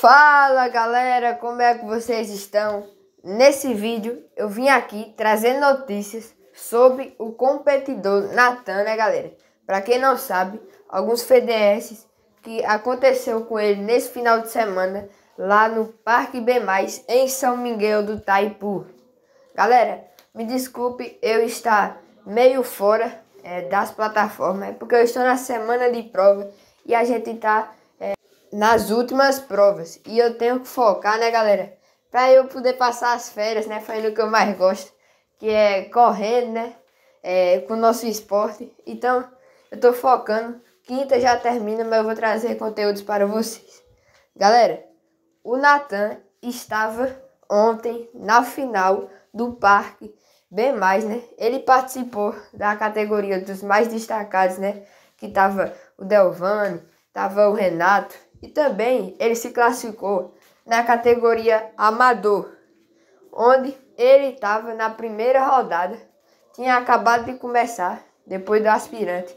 Fala galera, como é que vocês estão? Nesse vídeo eu vim aqui trazer notícias sobre o competidor Natan, né galera? Para quem não sabe, alguns FDS que aconteceu com ele nesse final de semana lá no Parque B+, em São Miguel do Taipu. Galera, me desculpe eu estar meio fora é, das plataformas, é porque eu estou na semana de prova e a gente está nas últimas provas. E eu tenho que focar, né, galera? Pra eu poder passar as férias, né? Fazendo o que eu mais gosto, que é correndo, né? É, com o nosso esporte. Então, eu tô focando. Quinta já termina, mas eu vou trazer conteúdos para vocês. Galera, o Natan estava ontem na final do parque bem mais, né? Ele participou da categoria dos mais destacados, né? Que tava o Delvani, tava o Renato, e também ele se classificou na categoria amador, onde ele estava na primeira rodada, tinha acabado de começar depois do aspirante.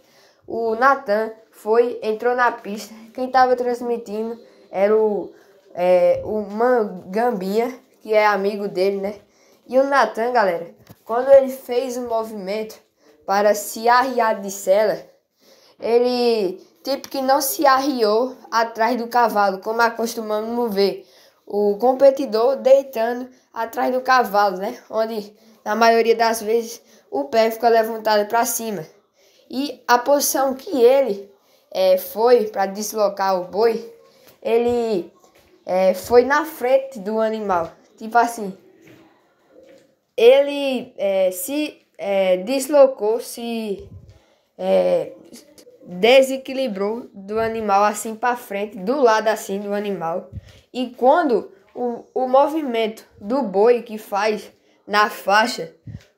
O Natan foi, entrou na pista, quem estava transmitindo era o, é, o Mangambinha, que é amigo dele, né? E o Natan, galera, quando ele fez o movimento para se arriar de cela, ele tipo que não se arriou atrás do cavalo, como acostumamos ver. O competidor deitando atrás do cavalo, né? Onde, na maioria das vezes, o pé fica levantado para cima. E a posição que ele é, foi para deslocar o boi, ele é, foi na frente do animal. Tipo assim, ele é, se deslocou, se desequilibrou do animal assim para frente, do lado assim do animal. E quando o, o movimento do boi que faz na faixa,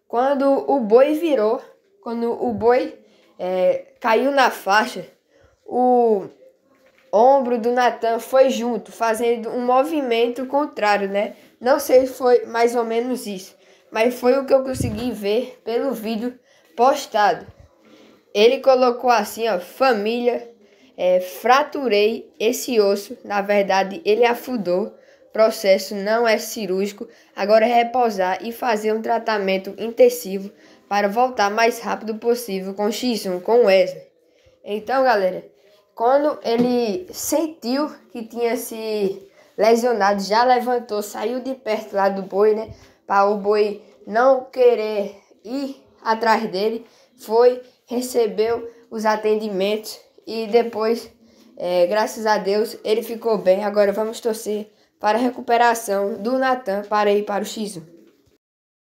quando o boi virou, quando o boi é, caiu na faixa, o ombro do Natan foi junto, fazendo um movimento contrário, né? Não sei se foi mais ou menos isso, mas foi o que eu consegui ver pelo vídeo postado. Ele colocou assim, ó, família, é, fraturei esse osso, na verdade ele afundou, processo não é cirúrgico, agora é repousar e fazer um tratamento intensivo para voltar mais rápido possível com X1, com Wesley. Então, galera, quando ele sentiu que tinha se lesionado, já levantou, saiu de perto lá do boi, né? Para o boi não querer ir atrás dele, foi recebeu os atendimentos e depois, é, graças a Deus, ele ficou bem. Agora vamos torcer para a recuperação do Natan para ir para o X1.